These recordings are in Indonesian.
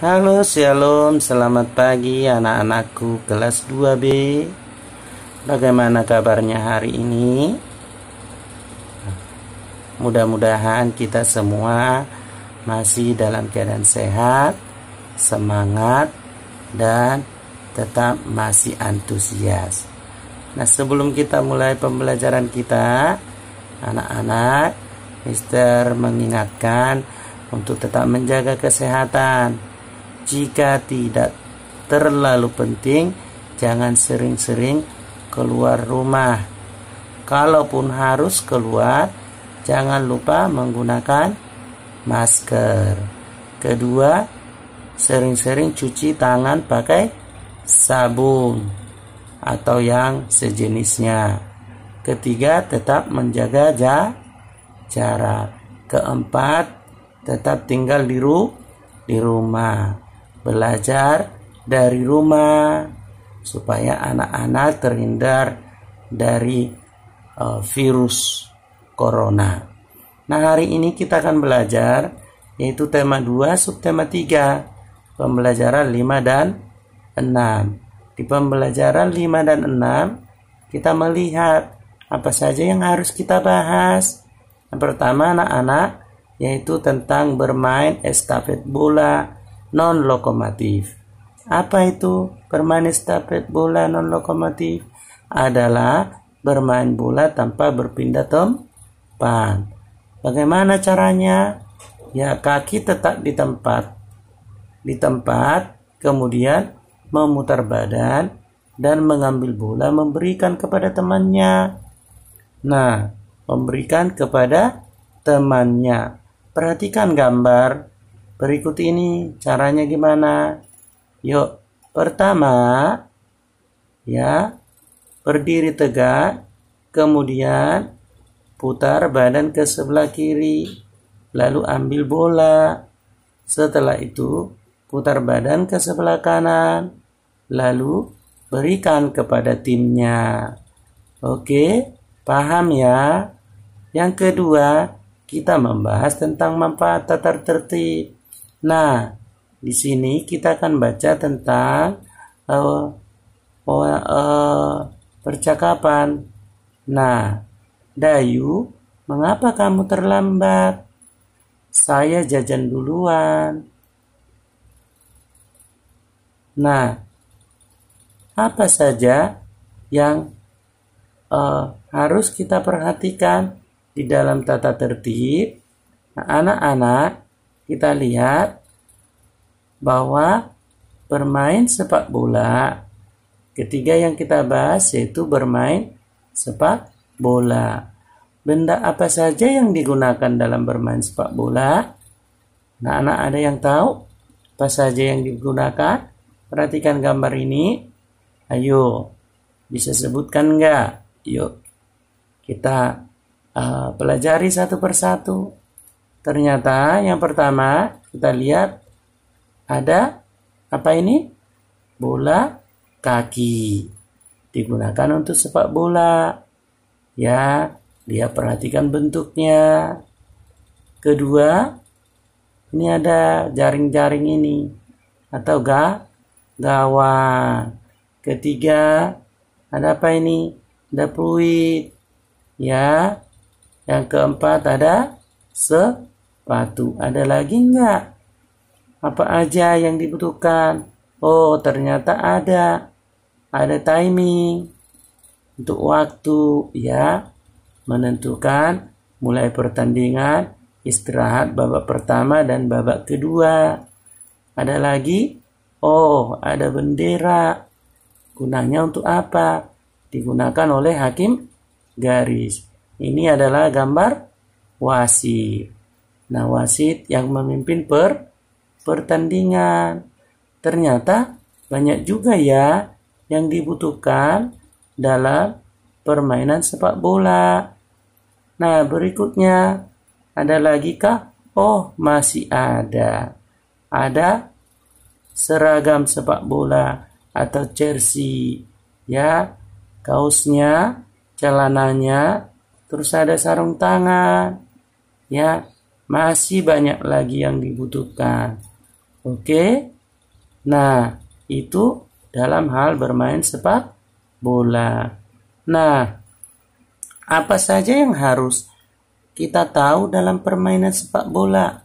Halo Shalom, selamat pagi anak-anakku kelas 2B Bagaimana kabarnya hari ini? Mudah-mudahan kita semua masih dalam keadaan sehat, semangat, dan tetap masih antusias Nah sebelum kita mulai pembelajaran kita Anak-anak, Mister mengingatkan untuk tetap menjaga kesehatan jika tidak terlalu penting jangan sering-sering keluar rumah kalaupun harus keluar jangan lupa menggunakan masker kedua sering-sering cuci tangan pakai sabun atau yang sejenisnya ketiga tetap menjaga jarak keempat tetap tinggal di, ru di rumah belajar dari rumah supaya anak-anak terhindar dari uh, virus corona. Nah, hari ini kita akan belajar yaitu tema 2 subtema 3 pembelajaran 5 dan 6. Di pembelajaran 5 dan 6 kita melihat apa saja yang harus kita bahas. Yang pertama anak-anak yaitu tentang bermain estafet bola non lokomotif. Apa itu bermain estafet bola non lokomotif? Adalah bermain bola tanpa berpindah tempat. Bagaimana caranya? Ya, kaki tetap di tempat. Di tempat, kemudian memutar badan dan mengambil bola memberikan kepada temannya. Nah, memberikan kepada temannya. Perhatikan gambar berikut ini caranya gimana yuk pertama ya berdiri tegak kemudian putar badan ke sebelah kiri lalu ambil bola setelah itu putar badan ke sebelah kanan lalu berikan kepada timnya oke paham ya yang kedua kita membahas tentang manfaat tata tertib Nah, di sini kita akan baca tentang uh, uh, uh, percakapan. Nah, Dayu, mengapa kamu terlambat? Saya jajan duluan. Nah, apa saja yang uh, harus kita perhatikan di dalam tata tertib anak-anak kita lihat bahwa bermain sepak bola ketiga yang kita bahas yaitu bermain sepak bola. Benda apa saja yang digunakan dalam bermain sepak bola? Anak-anak ada yang tahu apa saja yang digunakan? Perhatikan gambar ini. Ayo, bisa sebutkan enggak? Yuk, kita uh, pelajari satu persatu. Ternyata yang pertama kita lihat ada apa ini? Bola kaki. Digunakan untuk sepak bola. Ya, dia perhatikan bentuknya. Kedua, ini ada jaring-jaring ini atau ga gawang. Ketiga, ada apa ini? Ada fluid. Ya. Yang keempat ada se batu. Ada lagi enggak? Apa aja yang dibutuhkan? Oh, ternyata ada. Ada timing untuk waktu ya menentukan mulai pertandingan, istirahat babak pertama dan babak kedua. Ada lagi? Oh, ada bendera. Gunanya untuk apa? Digunakan oleh hakim garis. Ini adalah gambar wasit. Nah, wasit yang memimpin per pertandingan. Ternyata banyak juga ya yang dibutuhkan dalam permainan sepak bola. Nah, berikutnya ada lagi kah? Oh, masih ada. Ada seragam sepak bola atau jersey ya, kaosnya, celananya, terus ada sarung tangan ya masih banyak lagi yang dibutuhkan. Oke, nah itu dalam hal bermain sepak bola. Nah, apa saja yang harus kita tahu dalam permainan sepak bola?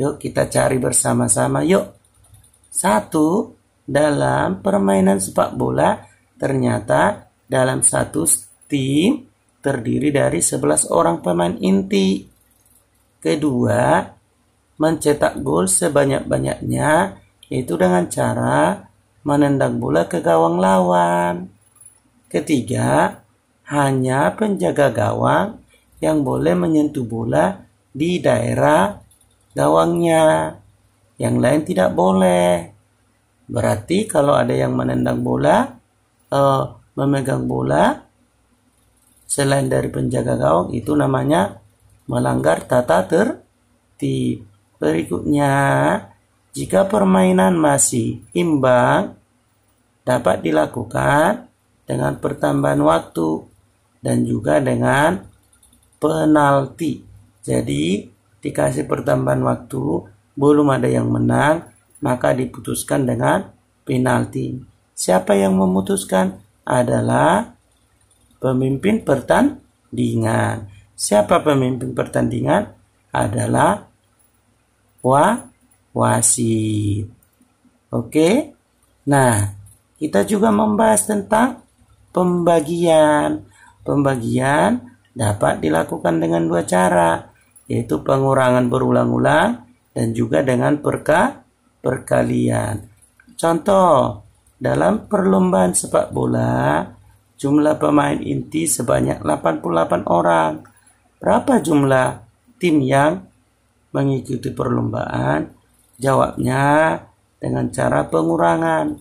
Yuk kita cari bersama-sama. Yuk. Satu, dalam permainan sepak bola ternyata dalam satu tim terdiri dari 11 orang pemain inti. Kedua, mencetak gol sebanyak-banyaknya yaitu dengan cara menendang bola ke gawang lawan. Ketiga, hanya penjaga gawang yang boleh menyentuh bola di daerah gawangnya. Yang lain tidak boleh. Berarti kalau ada yang menendang bola, uh, memegang bola, selain dari penjaga gawang itu namanya melanggar tata tertib. Berikutnya, jika permainan masih imbang, dapat dilakukan dengan pertambahan waktu dan juga dengan penalti. Jadi, dikasih pertambahan waktu, belum ada yang menang, maka diputuskan dengan penalti. Siapa yang memutuskan adalah pemimpin pertandingan. Siapa pemimpin pertandingan? Adalah wa wasit. Oke. Nah, kita juga membahas tentang pembagian. Pembagian dapat dilakukan dengan dua cara, yaitu pengurangan berulang-ulang dan juga dengan perka perkalian. Contoh, dalam perlombaan sepak bola, jumlah pemain inti sebanyak 88 orang berapa jumlah tim yang mengikuti perlombaan? Jawabnya dengan cara pengurangan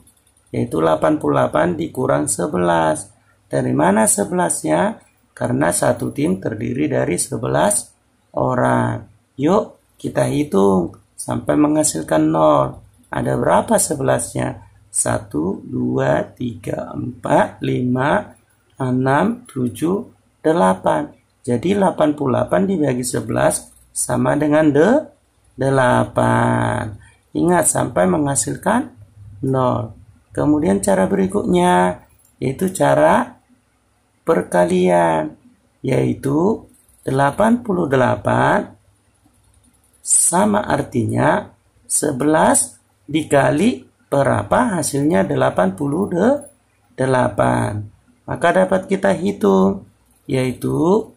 yaitu 88 dikurang 11. Dari mana 11-nya? Karena satu tim terdiri dari 11 orang. Yuk kita hitung sampai menghasilkan 0. Ada berapa 11-nya? 1, 2, 3, 4, 5, 6, 7, 8. Jadi 88 ya. dibagi 11 sama dengan de 8. Ingat sampai menghasilkan 0. Kemudian cara berikutnya yaitu cara perkalian yaitu 88 sama artinya 11 dikali berapa hasilnya 88. Maka dapat kita hitung yaitu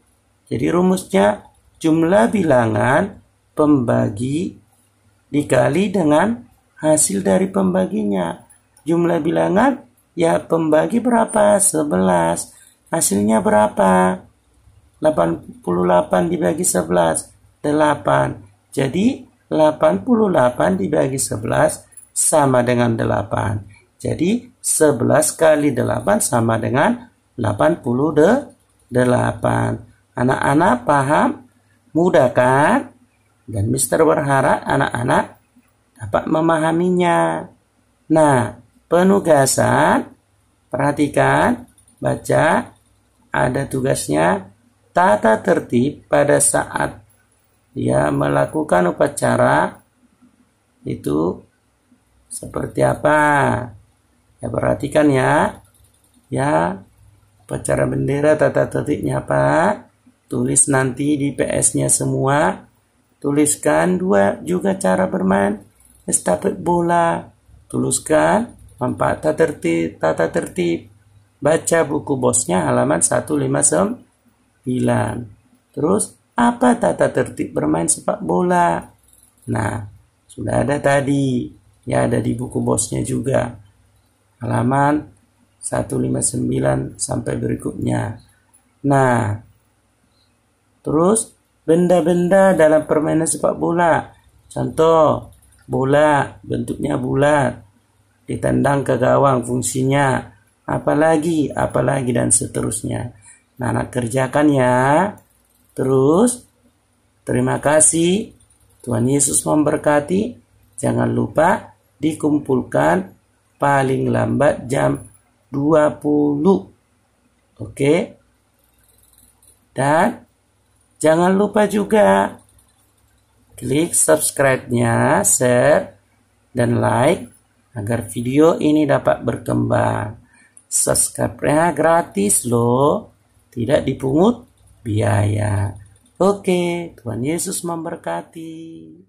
jadi rumusnya jumlah bilangan pembagi dikali dengan hasil dari pembaginya. Jumlah bilangan ya pembagi berapa? 11. Hasilnya berapa? 88 dibagi 11 8. Jadi 88 dibagi 11 sama dengan 8. Jadi 11 kali 8 sama dengan 88. Anak-anak paham, mudah kan? Dan Mister berharap anak-anak dapat memahaminya. Nah, penugasan, perhatikan, baca, ada tugasnya tata tertib pada saat dia melakukan upacara itu seperti apa? Ya perhatikan ya. Ya, upacara bendera tata tertibnya apa? Tulis nanti di PS-nya semua. Tuliskan dua juga cara bermain estafet bola. Tuliskan empat tata tertib, tata tertib. Baca buku bosnya halaman 159. Terus apa tata tertib bermain sepak bola? Nah, sudah ada tadi. Ya, ada di buku bosnya juga. Halaman 159 sampai berikutnya. Nah, Terus benda-benda dalam permainan sepak bola. Contoh bola bentuknya bulat ditendang ke gawang fungsinya apalagi apalagi dan seterusnya. Nah, anak kerjakan ya. Terus terima kasih. Tuhan Yesus memberkati. Jangan lupa dikumpulkan paling lambat jam 20. Oke. Dan Jangan lupa juga klik subscribe-nya, share, dan like agar video ini dapat berkembang. Subscribe-nya gratis loh, tidak dipungut biaya. Oke, Tuhan Yesus memberkati.